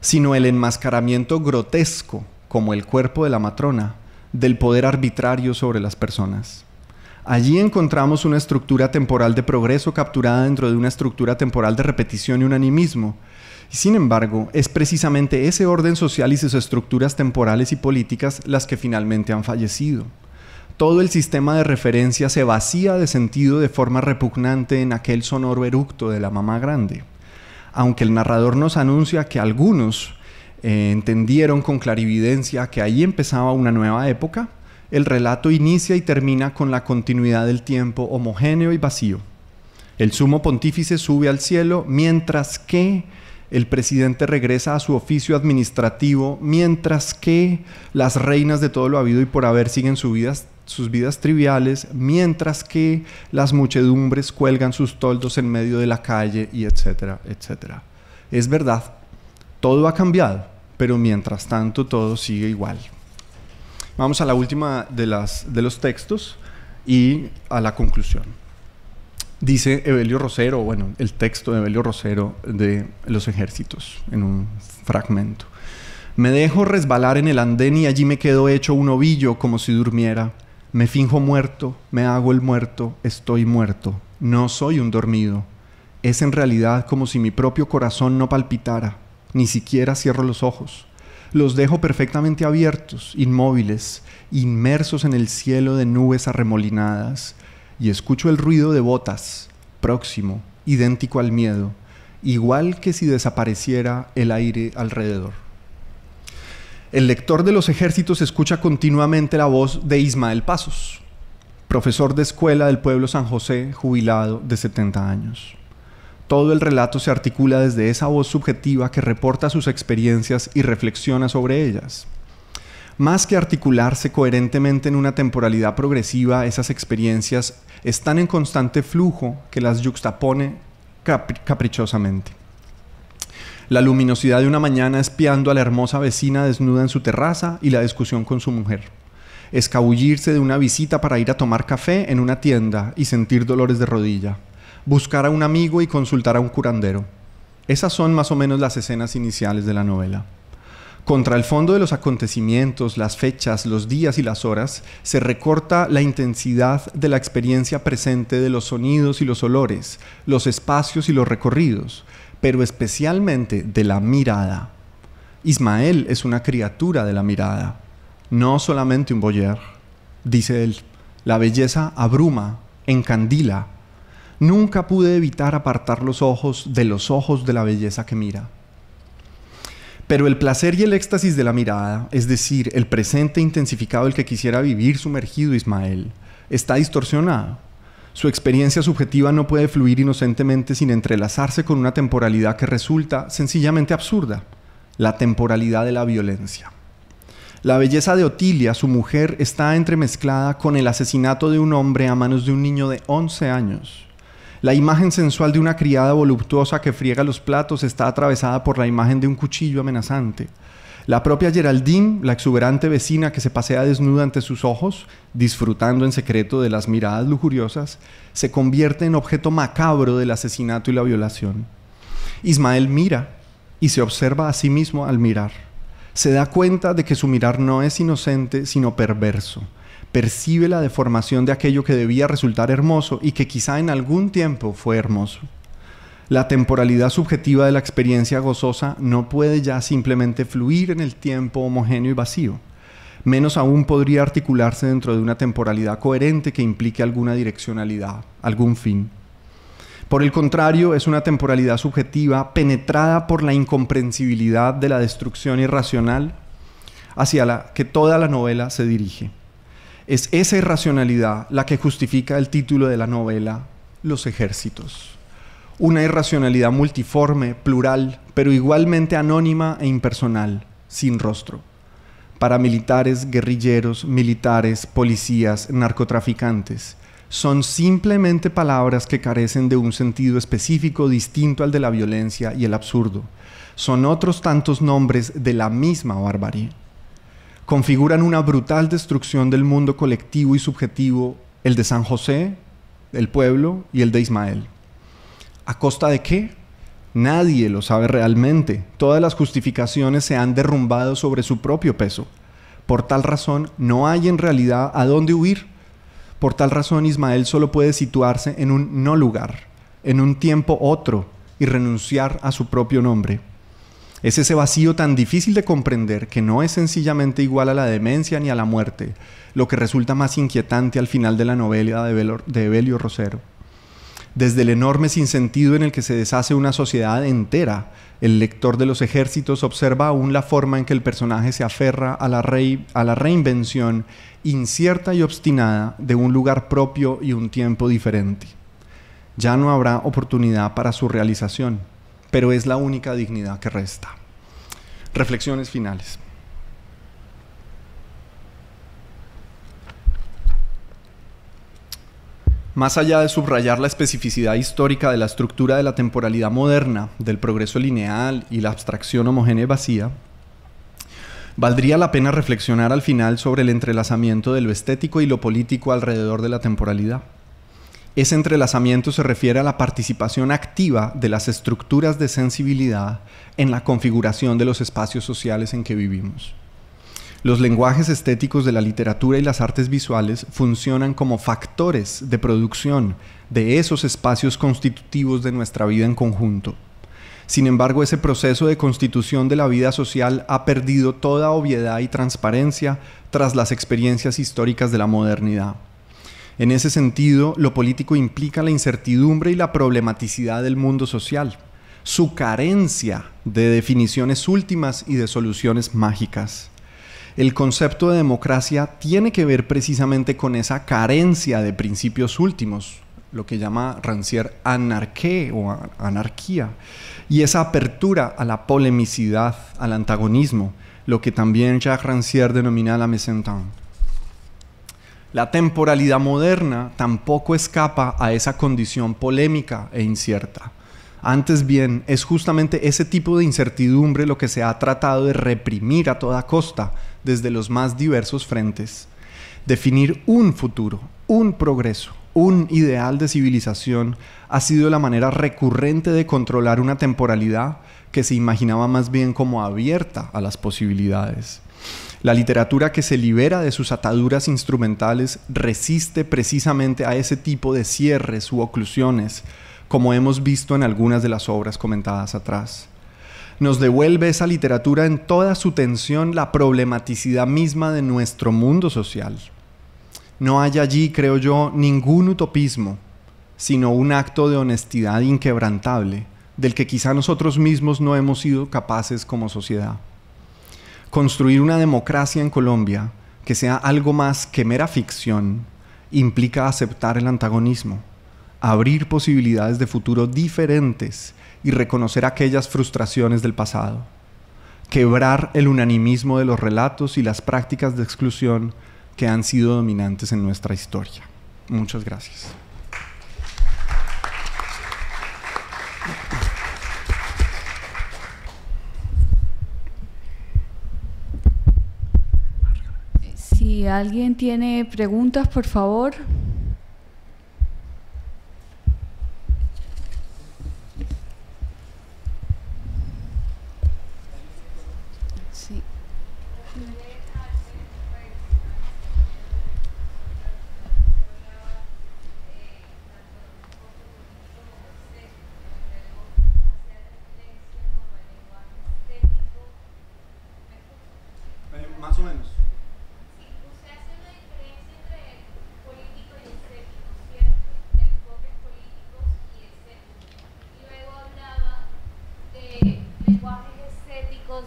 sino el enmascaramiento grotesco, como el cuerpo de la matrona, del poder arbitrario sobre las personas. Allí encontramos una estructura temporal de progreso capturada dentro de una estructura temporal de repetición y unanimismo. Sin embargo, es precisamente ese orden social y sus estructuras temporales y políticas las que finalmente han fallecido. Todo el sistema de referencia se vacía de sentido de forma repugnante en aquel sonoro eructo de la mamá grande. Aunque el narrador nos anuncia que algunos eh, entendieron con clarividencia que ahí empezaba una nueva época, el relato inicia y termina con la continuidad del tiempo homogéneo y vacío. El sumo pontífice sube al cielo mientras que el presidente regresa a su oficio administrativo, mientras que las reinas de todo lo habido y por haber siguen sus vidas triviales, mientras que las muchedumbres cuelgan sus toldos en medio de la calle y etcétera, etcétera. Es verdad, todo ha cambiado, pero mientras tanto todo sigue igual. Vamos a la última de, las, de los textos y a la conclusión. Dice Evelio Rosero, bueno, el texto de Evelio Rosero de Los Ejércitos, en un fragmento. Me dejo resbalar en el andén y allí me quedo hecho un ovillo como si durmiera. Me finjo muerto, me hago el muerto, estoy muerto. No soy un dormido. Es en realidad como si mi propio corazón no palpitara. Ni siquiera cierro los ojos los dejo perfectamente abiertos, inmóviles, inmersos en el cielo de nubes arremolinadas, y escucho el ruido de botas, próximo, idéntico al miedo, igual que si desapareciera el aire alrededor. El lector de los ejércitos escucha continuamente la voz de Ismael Pasos, profesor de escuela del pueblo San José, jubilado de 70 años. Todo el relato se articula desde esa voz subjetiva que reporta sus experiencias y reflexiona sobre ellas. Más que articularse coherentemente en una temporalidad progresiva, esas experiencias están en constante flujo que las yuxtapone caprichosamente. La luminosidad de una mañana espiando a la hermosa vecina desnuda en su terraza y la discusión con su mujer. Escabullirse de una visita para ir a tomar café en una tienda y sentir dolores de rodilla buscar a un amigo y consultar a un curandero. Esas son más o menos las escenas iniciales de la novela. Contra el fondo de los acontecimientos, las fechas, los días y las horas, se recorta la intensidad de la experiencia presente de los sonidos y los olores, los espacios y los recorridos, pero especialmente de la mirada. Ismael es una criatura de la mirada, no solamente un boyer. Dice él, la belleza abruma, encandila, nunca pude evitar apartar los ojos de los ojos de la belleza que mira. Pero el placer y el éxtasis de la mirada, es decir, el presente intensificado el que quisiera vivir sumergido Ismael, está distorsionado. Su experiencia subjetiva no puede fluir inocentemente sin entrelazarse con una temporalidad que resulta sencillamente absurda, la temporalidad de la violencia. La belleza de Otilia, su mujer, está entremezclada con el asesinato de un hombre a manos de un niño de 11 años. La imagen sensual de una criada voluptuosa que friega los platos está atravesada por la imagen de un cuchillo amenazante. La propia Geraldine, la exuberante vecina que se pasea desnuda ante sus ojos, disfrutando en secreto de las miradas lujuriosas, se convierte en objeto macabro del asesinato y la violación. Ismael mira y se observa a sí mismo al mirar. Se da cuenta de que su mirar no es inocente, sino perverso percibe la deformación de aquello que debía resultar hermoso y que quizá en algún tiempo fue hermoso. La temporalidad subjetiva de la experiencia gozosa no puede ya simplemente fluir en el tiempo homogéneo y vacío. Menos aún podría articularse dentro de una temporalidad coherente que implique alguna direccionalidad, algún fin. Por el contrario, es una temporalidad subjetiva penetrada por la incomprensibilidad de la destrucción irracional hacia la que toda la novela se dirige. Es esa irracionalidad la que justifica el título de la novela, Los ejércitos. Una irracionalidad multiforme, plural, pero igualmente anónima e impersonal, sin rostro. Paramilitares, guerrilleros, militares, policías, narcotraficantes. Son simplemente palabras que carecen de un sentido específico distinto al de la violencia y el absurdo. Son otros tantos nombres de la misma barbarie configuran una brutal destrucción del mundo colectivo y subjetivo, el de San José, el pueblo y el de Ismael. ¿A costa de qué? Nadie lo sabe realmente. Todas las justificaciones se han derrumbado sobre su propio peso. Por tal razón, no hay en realidad a dónde huir. Por tal razón, Ismael solo puede situarse en un no lugar, en un tiempo otro, y renunciar a su propio nombre. Es ese vacío tan difícil de comprender que no es sencillamente igual a la demencia ni a la muerte, lo que resulta más inquietante al final de la novela de, Belio Rosero. Desde el enorme sinsentido en el que se deshace una sociedad entera, el lector de los ejércitos observa aún la forma en que el personaje se aferra a la, a la reinvención incierta y obstinada de un lugar propio y un tiempo diferente. Ya no habrá oportunidad para su realización pero es la única dignidad que resta. Reflexiones finales. Más allá de subrayar la especificidad histórica de la estructura de la temporalidad moderna, del progreso lineal y la abstracción homogénea y vacía, valdría la pena reflexionar al final sobre el entrelazamiento de lo estético y lo político alrededor de la temporalidad. Ese entrelazamiento se refiere a la participación activa de las estructuras de sensibilidad en la configuración de los espacios sociales en que vivimos. Los lenguajes estéticos de la literatura y las artes visuales funcionan como factores de producción de esos espacios constitutivos de nuestra vida en conjunto. Sin embargo, ese proceso de constitución de la vida social ha perdido toda obviedad y transparencia tras las experiencias históricas de la modernidad. En ese sentido, lo político implica la incertidumbre y la problematicidad del mundo social, su carencia de definiciones últimas y de soluciones mágicas. El concepto de democracia tiene que ver precisamente con esa carencia de principios últimos, lo que llama Rancière anarqué o anarquía, y esa apertura a la polemicidad, al antagonismo, lo que también Jacques Rancière denomina la mésentente. La temporalidad moderna tampoco escapa a esa condición polémica e incierta. Antes bien, es justamente ese tipo de incertidumbre lo que se ha tratado de reprimir a toda costa desde los más diversos frentes. Definir un futuro, un progreso, un ideal de civilización ha sido la manera recurrente de controlar una temporalidad que se imaginaba más bien como abierta a las posibilidades. La literatura que se libera de sus ataduras instrumentales resiste precisamente a ese tipo de cierres u oclusiones, como hemos visto en algunas de las obras comentadas atrás. Nos devuelve esa literatura en toda su tensión la problematicidad misma de nuestro mundo social. No hay allí, creo yo, ningún utopismo, sino un acto de honestidad inquebrantable, del que quizá nosotros mismos no hemos sido capaces como sociedad construir una democracia en Colombia que sea algo más que mera ficción implica aceptar el antagonismo, abrir posibilidades de futuro diferentes y reconocer aquellas frustraciones del pasado, quebrar el unanimismo de los relatos y las prácticas de exclusión que han sido dominantes en nuestra historia. Muchas gracias. Si alguien tiene preguntas, por favor.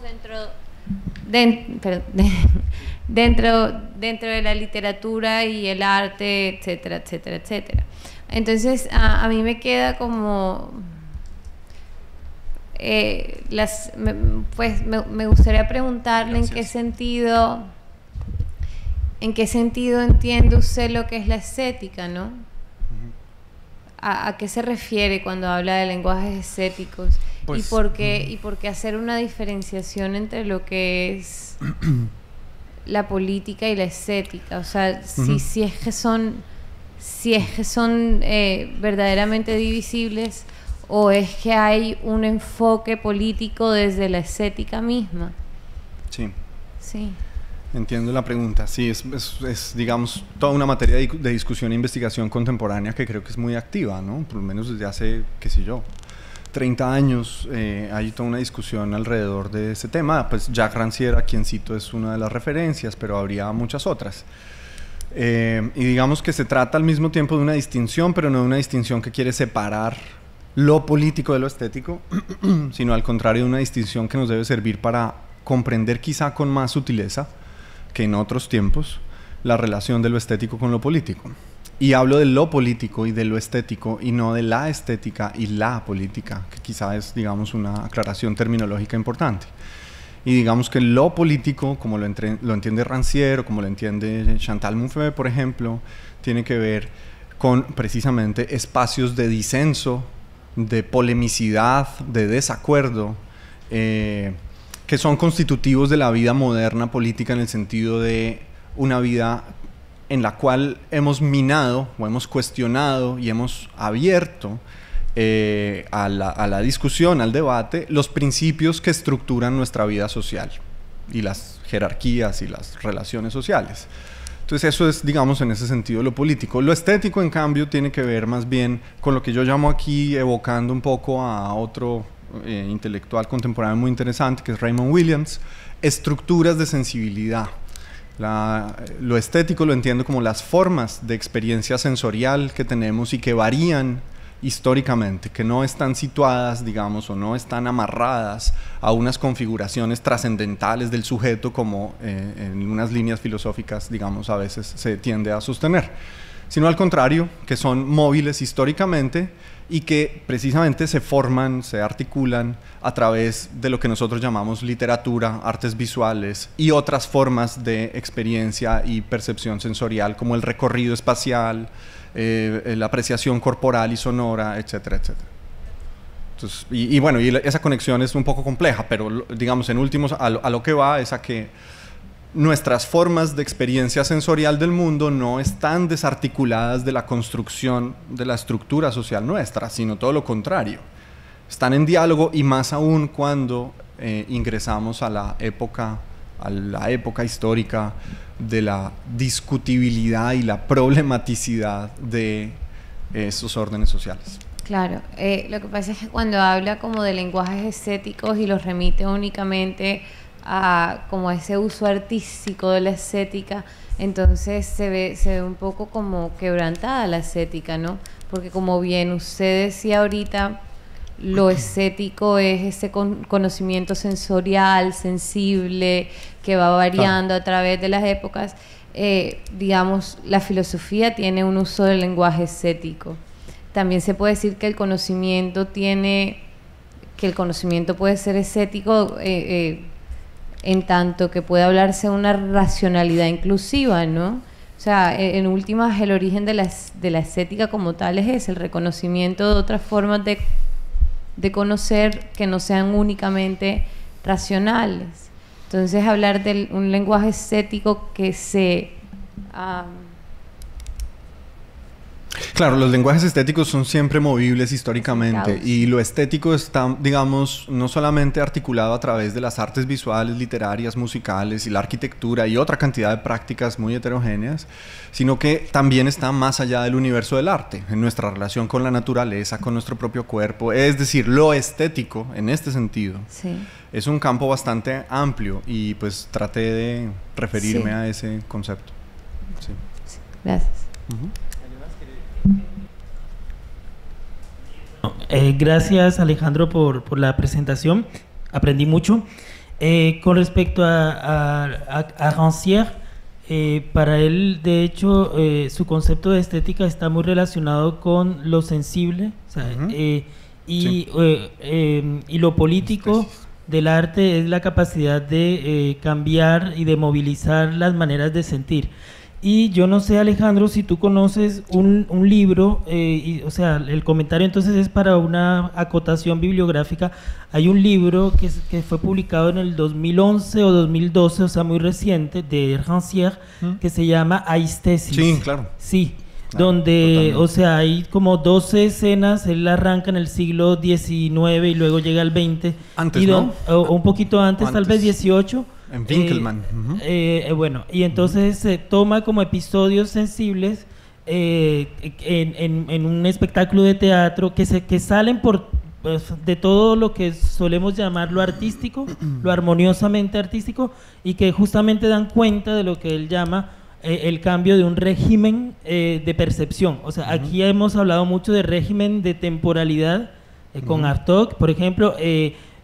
dentro, de, dentro, de la literatura y el arte, etcétera, etcétera, etcétera. Entonces, a, mí me queda como... Eh, pues me, gustaría preguntarle en qué sentido en qué sentido entiende usted lo que es la estética, ¿no? ¿A, ¿A, qué se refiere cuando habla de lenguajes estéticos? ¿Y, pues, por qué, mm. ¿Y por hacer una diferenciación entre lo que es la política y la estética? O sea, si, si, es que son, si es que son eh, verdaderamente divisibles o es que hay un enfoque político desde la estética misma. Sí. Sí. Entiendo la pregunta. Sí, es, es, es, digamos, toda una materia de, discusión e investigación contemporánea que creo que es muy activa, ¿no? Por lo menos desde hace, qué sé yo, 30 años eh, hay toda una discusión alrededor de ese tema. Pues Jack Rancière, a quien cito, es una de las referencias, pero habría muchas otras. Eh, y digamos que se trata al mismo tiempo de una distinción, pero no de una distinción que quiere separar lo político de lo estético, sino al contrario de una distinción que nos debe servir para comprender quizá con más sutileza que en otros tiempos la relación de lo estético con lo político. Y hablo de lo político y de lo estético y no de la estética y la política, que quizá es, digamos, una aclaración terminológica importante. Y digamos que lo político, como lo, lo entiende ranciero o como lo entiende Chantal Mouffe, por ejemplo, tiene que ver con precisamente espacios de disenso, de polemicidad, de desacuerdo, eh, que son constitutivos de la vida moderna política en el sentido de una vida en la cual hemos minado o hemos cuestionado y hemos abierto eh, a, la, discusión, al debate, los principios que estructuran nuestra vida social y las jerarquías y las relaciones sociales. Entonces eso es, digamos, en ese sentido lo político. Lo estético, en cambio, tiene que ver más bien con lo que yo llamo aquí, evocando un poco a otro eh, intelectual contemporáneo muy interesante, que es Raymond Williams, estructuras de sensibilidad lo estético lo entiendo como las formas de experiencia sensorial que tenemos y que varían históricamente, que no están situadas, digamos, o no están amarradas a unas configuraciones trascendentales del sujeto como eh, en unas líneas filosóficas, digamos, a veces se tiende a sostener, sino al contrario, que son móviles históricamente y que precisamente se forman, se articulan a través de lo que nosotros llamamos literatura, artes visuales y otras formas de experiencia y percepción sensorial como el recorrido espacial, eh, la apreciación corporal y sonora, etcétera, etcétera. Entonces, y, bueno, y esa conexión es un poco compleja, pero digamos, en últimos, a lo, a lo que va es a que nuestras formas de experiencia sensorial del mundo no están desarticuladas de la construcción de la estructura social nuestra, sino todo lo contrario. Están en diálogo y más aún cuando eh, ingresamos a la época a la época histórica de la discutibilidad y la problematicidad de eh, esos órdenes sociales. Claro, eh, lo que pasa es que cuando habla como de lenguajes estéticos y los remite únicamente a como ese uso artístico de la estética, entonces se ve, se ve un poco como quebrantada la estética, ¿no? Porque como bien usted decía ahorita, lo estético es ese conocimiento sensorial, sensible, que va variando a través de las épocas. Eh, digamos, la filosofía tiene un uso del lenguaje estético. También se puede decir que el conocimiento tiene, que el conocimiento puede ser estético. Eh, eh, en tanto que puede hablarse de una racionalidad inclusiva, ¿no? O sea, en últimas el origen de la, de estética como tal es el reconocimiento de otras formas de, conocer que no sean únicamente racionales. Entonces hablar de un lenguaje estético que se... Claro, los lenguajes estéticos son siempre movibles históricamente y lo estético está, digamos, no solamente articulado a través de las artes visuales, literarias, musicales y la arquitectura y otra cantidad de prácticas muy heterogéneas, sino que también está más allá del universo del arte, en nuestra relación con la naturaleza, con nuestro propio cuerpo, es decir, lo estético en este sentido. Es un campo bastante amplio y pues traté de referirme a ese concepto. Gracias. Eh, gracias Alejandro por, la presentación, aprendí mucho. Eh, con respecto a, Rancière, eh, para él de hecho su concepto de estética está muy relacionado con lo sensible em, y, lo político del arte es la capacidad de cambiar y de movilizar las maneras de sentir. Y yo no sé, Alejandro, si tú conoces un, libro, eh, o sea, el comentario entonces es para una acotación bibliográfica. Hay un libro que, fue publicado en el 2011 o 2012, o sea, muy reciente, de Rancière, ¿Mm? que se llama Aistesis. Sí, claro. Sí, donde, o sea, hay como 12 escenas, él arranca en el siglo XIX y luego llega al XX. Antes, o, un poquito antes, antes, tal vez 18 en Winkelmann. Eh, eh, eh, bueno, y entonces se toma como episodios sensibles en, un espectáculo de teatro que, se, que salen por pues, de todo lo que solemos llamar lo artístico, lo armoniosamente artístico, y que justamente dan cuenta de lo que él llama el cambio de un régimen de percepción. O sea, aquí hemos hablado mucho de régimen de temporalidad con Artok, por ejemplo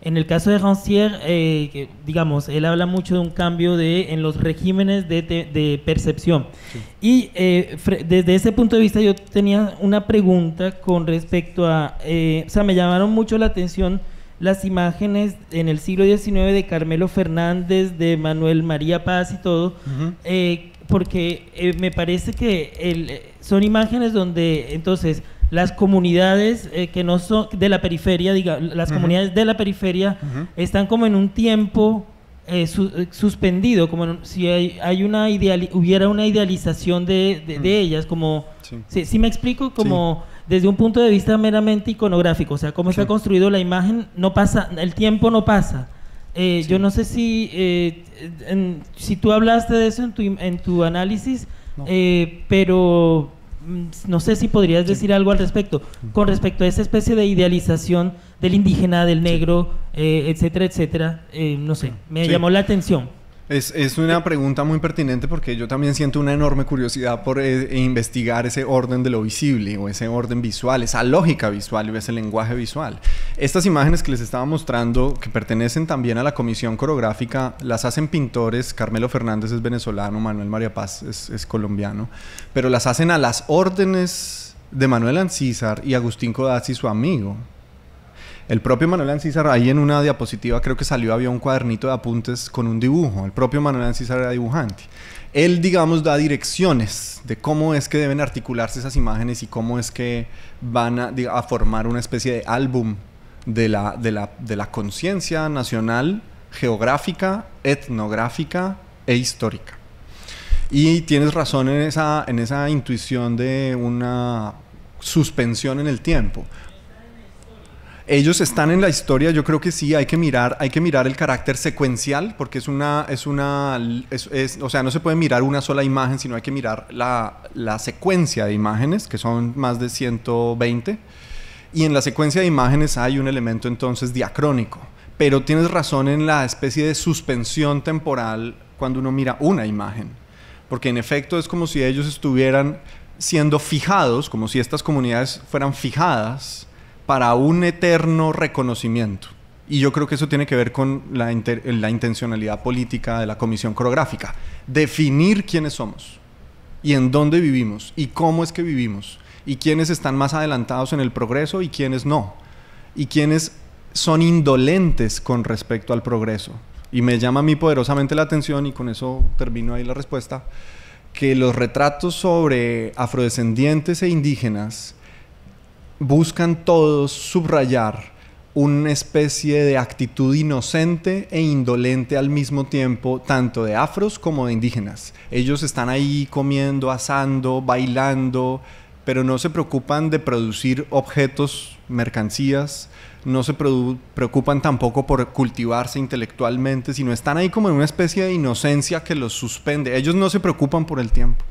en el caso de Rancière, eh, digamos, él habla mucho de un cambio de, en los regímenes de, percepción. Y eh, desde ese punto de vista yo tenía una pregunta con respecto a, eh, o sea, me llamaron mucho la atención las imágenes en el siglo XIX de Carmelo Fernández, de Manuel María Paz y todo, eh, porque me parece que son imágenes donde entonces las comunidades eh, que no son de la periferia, diga, las comunidades de la periferia están como en un tiempo eh, eh, suspendido, como si hay, una ideal, hubiera una idealización de, de, ellas, como, sí. Si, me explico? Como desde un punto de vista meramente iconográfico, o sea, cómo se está construido la imagen, no pasa, el tiempo no pasa. Yo no sé si, si tú hablaste de eso en tu, en tu análisis, pero Mm, no sé si podrías decir algo al respecto, con respecto a esa especie de idealización del indígena, del negro, eh, etcétera, etcétera, eh, no sé, me llamó la atención. Es, una pregunta muy pertinente porque yo también siento una enorme curiosidad por eh, e investigar ese orden de lo visible o ese orden visual, esa lógica visual o ese lenguaje visual. Estas imágenes que les estaba mostrando, que pertenecen también a la comisión coreográfica, las hacen pintores, Carmelo Fernández es venezolano, Manuel María Paz es, es colombiano, pero las hacen a las órdenes de Manuel Ancísar y Agustín Codazzi, su amigo. El propio Manuel Ancízar, ahí en una diapositiva creo que salió, había un cuadernito de apuntes con un dibujo. El propio Manuel Ancízar era dibujante. Él, digamos, da direcciones de cómo es que deben articularse esas imágenes y cómo es que van a, a formar una especie de álbum de la, de la, de la conciencia nacional, geográfica, etnográfica e histórica. Y tienes razón en esa, en esa intuición de una suspensión en el tiempo, ellos están en la historia, yo creo que sí, hay que mirar, hay que mirar el carácter secuencial, porque es una, es una, es, o sea, no se puede mirar una sola imagen, sino hay que mirar la, la secuencia de imágenes, que son más de 120, y en la secuencia de imágenes hay un elemento entonces diacrónico, pero tienes razón en la especie de suspensión temporal cuando uno mira una imagen, porque en efecto es como si ellos estuvieran siendo fijados, como si estas comunidades fueran fijadas, para un eterno reconocimiento. Y yo creo que eso tiene que ver con la, intencionalidad política de la comisión coreográfica. Definir quiénes somos y en dónde vivimos y cómo es que vivimos y quiénes están más adelantados en el progreso y quiénes no. Y quiénes son indolentes con respecto al progreso. Y me llama a mí poderosamente la atención, y con eso termino ahí la respuesta, que los retratos sobre afrodescendientes e indígenas buscan todos subrayar una especie de actitud inocente e indolente al mismo tiempo, tanto de afros como de indígenas. Ellos están ahí comiendo, asando, bailando, pero no se preocupan de producir objetos, mercancías, no se preocupan tampoco por cultivarse intelectualmente, sino están ahí como en una especie de inocencia que los suspende. Ellos no se preocupan por el tiempo.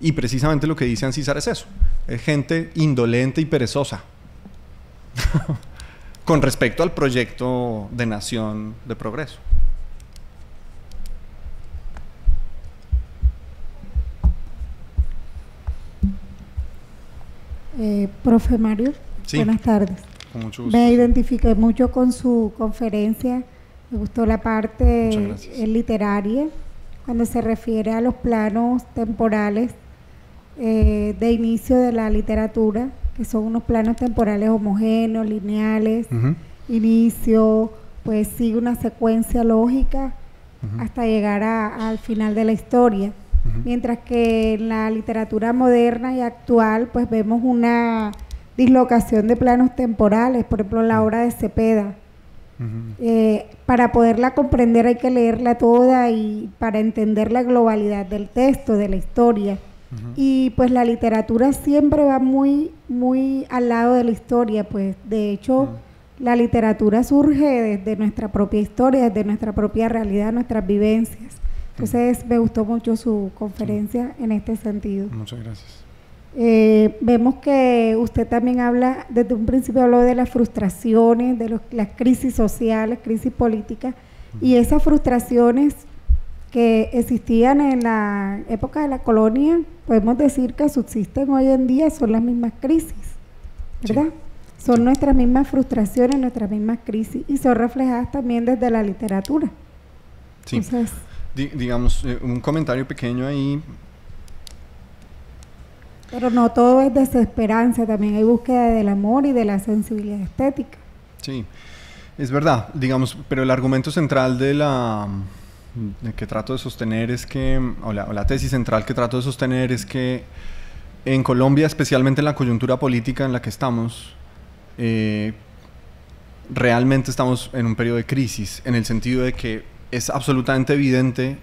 Y precisamente lo que dice Ancísar es eso. Es gente indolente y perezosa. con respecto al proyecto de nación de progreso. Eh, profe Mario, buenas tardes. Me identifiqué mucho con su conferencia. Me gustó la parte literaria, cuando se refiere a los planos temporales eh, de inicio de la literatura, que son unos planos temporales homogéneos, lineales, inicio, pues sigue una secuencia lógica hasta llegar a, al final de la historia. Mientras que en la literatura moderna y actual, pues vemos una dislocación de planos temporales, por ejemplo, la obra de Cepeda. Eh, para poderla comprender hay que leerla toda y para entender la globalidad del texto, de la historia. Y pues la literatura siempre va muy, muy al lado de la historia, pues de hecho ah. la literatura surge desde nuestra propia historia, desde nuestra propia realidad, nuestras vivencias. Entonces me gustó mucho su conferencia en este sentido. Muchas gracias. Eh, vemos que usted también habla, desde un principio habló de las frustraciones, de las crisis sociales, crisis políticas, y esas frustraciones que existían en la época de la colonia, podemos decir que subsisten hoy en día, son las mismas crisis, ¿verdad? Son nuestras mismas frustraciones, nuestras mismas crisis y son reflejadas también desde la literatura. Sí. digamos, eh, un comentario pequeño ahí. Pero no todo es desesperanza, también hay búsqueda del amor y de la sensibilidad estética. Sí, es verdad, digamos, pero el argumento central de la Mm, que trato de sostener es que, o la, tesis central que trato de sostener es que en Colombia, especialmente en la coyuntura política en la que estamos, eh, realmente estamos en un periodo de crisis, en el sentido de que es absolutamente evidente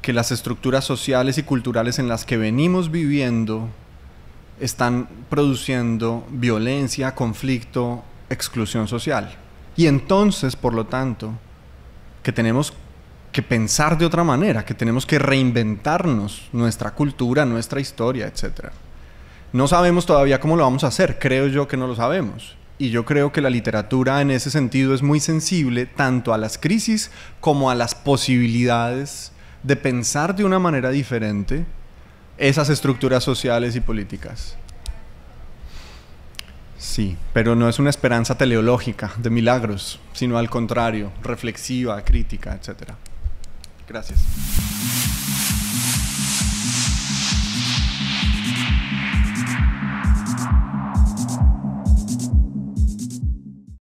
que las estructuras sociales y culturales en las que venimos viviendo están produciendo violencia, conflicto, exclusión social. Y entonces, por lo tanto, que tenemos que pensar de otra manera, que tenemos que reinventarnos nuestra cultura, nuestra historia, etc. No sabemos todavía cómo lo vamos a hacer, creo yo que no lo sabemos. Y yo creo que la literatura en ese sentido es muy sensible tanto a las crisis como a las posibilidades de pensar de una manera diferente esas estructuras sociales y políticas. Sí, pero no es una esperanza teleológica de milagros, sino al contrario, reflexiva, crítica, etcétera. Gracias.